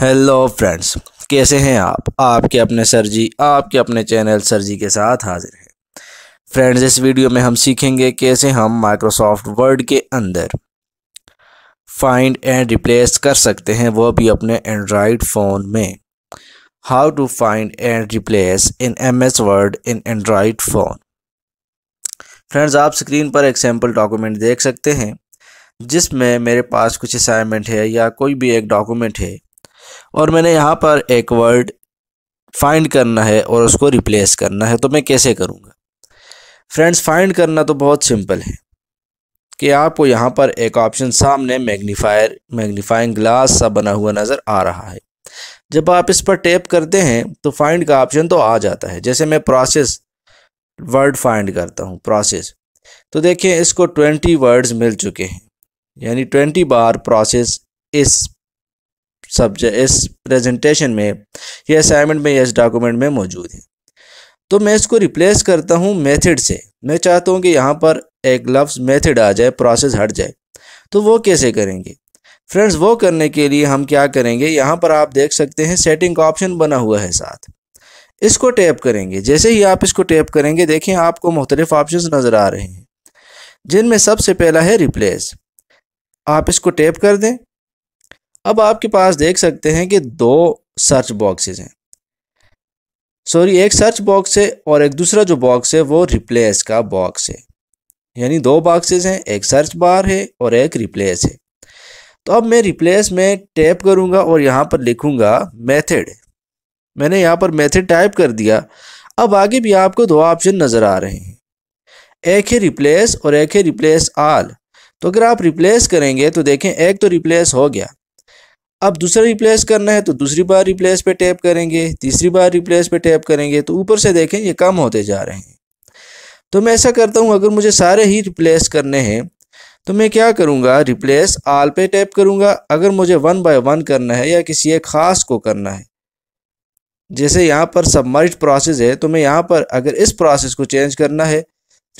hello friends कैसे हैं आप आपके अपने सर जी आपके अपने चैनल सर जी के साथ हाजिर हैं फ्रेंड्स इस वीडियो में हम सीखेंगे कैसे हम माइक्रोसॉफ्ट वर्ड के अंदर फाइंड एंड रिप्लेस कर सकते हैं वह भी अपने एंड्राइड फ़ोन में how to find and replace in M S Word in Android phone friends आप स्क्रीन पर एक सैम्पल डॉक्यूमेंट देख सकते हैं जिसमें मेरे पास कुछ असाइनमेंट है या कोई भी एक डॉक्यूमेंट है और मैंने यहाँ पर एक वर्ड फाइंड करना है और उसको रिप्लेस करना है तो मैं कैसे करूँगा फ्रेंड्स फाइंड करना तो बहुत सिंपल है कि आपको यहाँ पर एक ऑप्शन सामने मैग्नीफायर मैग्नीफाइंग ग्लास सा बना हुआ नज़र आ रहा है जब आप इस पर टैप करते हैं तो फाइंड का ऑप्शन तो आ जाता है जैसे मैं प्रोसेस वर्ड फाइंड करता हूँ प्रोसेस तो देखिए इसको ट्वेंटी वर्ड्स मिल चुके हैं यानी ट्वेंटी बार प्रोसेस इस सब्जेक्ट इस प्रेजेंटेशन में या असाइनमेंट में या इस डॉक्यूमेंट में मौजूद है तो मैं इसको रिप्लेस करता हूँ मेथड से मैं चाहता हूँ कि यहाँ पर एक लफ्ज़ मेथड आ जाए प्रोसेस हट जाए तो वो कैसे करेंगे फ्रेंड्स वो करने के लिए हम क्या करेंगे यहाँ पर आप देख सकते हैं सेटिंग का ऑप्शन बना हुआ है साथ इसको टैप करेंगे जैसे ही आप इसको टैप करेंगे देखें आपको मुख्तलिफ ऑप्शन नज़र आ रहे हैं जिनमें सबसे पहला है रिप्लेस आप इसको टैप कर दें अब आपके पास देख सकते हैं कि दो सर्च बॉक्सेज हैं सॉरी एक सर्च बॉक्स है और एक दूसरा जो बॉक्स है वो रिप्लेस का बॉक्स है यानी दो बॉक्सेज हैं एक सर्च बार है और एक रिप्लेस है तो अब मैं रिप्लेस में टैप करूंगा और यहाँ पर लिखूंगा मेथड मैंने यहाँ पर मेथड टाइप कर दिया अब आगे भी आपको दो ऑप्शन नज़र आ रहे हैं एक है रिप्लेस और एक है रिप्लेस आल तो अगर आप रिप्लेस करेंगे तो देखें एक तो रिप्लेस हो गया अब दूसरा रिप्लेस करना है तो दूसरी बार रिप्लेस पे टैप करेंगे तीसरी बार रिप्लेस पे टैप करेंगे तो ऊपर से देखें ये कम होते जा रहे हैं तो मैं ऐसा करता हूँ अगर मुझे सारे ही रिप्लेस करने हैं तो मैं क्या करूँगा रिप्लेस आल पे टैप करूँगा अगर मुझे वन बाय वन करना है या किसी एक ख़ास को करना है जैसे यहाँ पर सबमर्ज प्रोसेस है तो मैं यहाँ पर अगर इस प्रोसेस को चेंज करना है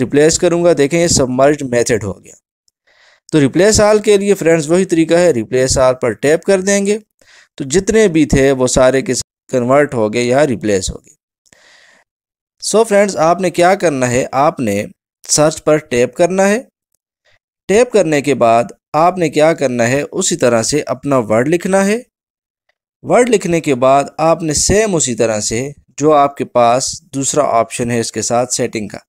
रिप्लेस करूँगा देखें ये सबमर्ज मेथड हो गया तो रिप्लेस आल के लिए फ्रेंड्स वही तरीका है रिप्लेस आल पर टैप कर देंगे तो जितने भी थे वो सारे के कन्वर्ट हो गए या रिप्लेस हो गए सो फ्रेंड्स आपने क्या करना है आपने सर्च पर टैप करना है टैप करने के बाद आपने क्या करना है उसी तरह से अपना वर्ड लिखना है वर्ड लिखने के बाद आपने सेम उसी तरह से जो आपके पास दूसरा ऑप्शन है इसके साथ सेटिंग का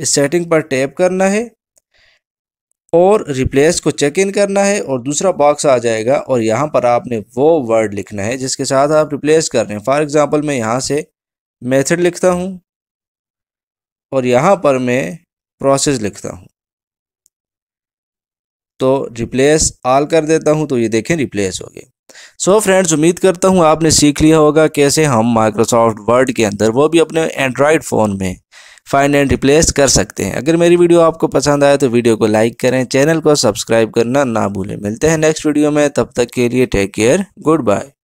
इस सेटिंग पर टैप करना है और रिप्लेस को चेक इन करना है और दूसरा बॉक्स आ जाएगा और यहाँ पर आपने वो वर्ड लिखना है जिसके साथ आप रिप्लेस कर रहे हैं फॉर एग्ज़ाम्पल मैं यहाँ से मेथड लिखता हूँ और यहाँ पर मैं प्रोसेस लिखता हूँ तो रिप्लेस आल कर देता हूँ तो ये देखें रिप्लेस हो गए सो फ्रेंड्स उम्मीद करता हूँ आपने सीख लिया होगा कैसे हम माइक्रोसॉफ्ट वर्ड के अंदर वो भी अपने एंड्रॉयड फ़ोन में फाइंड एंड रिप्लेस कर सकते हैं अगर मेरी वीडियो आपको पसंद आए तो वीडियो को लाइक करें चैनल को सब्सक्राइब करना ना भूलें मिलते हैं नेक्स्ट वीडियो में तब तक के लिए टेक केयर गुड बाय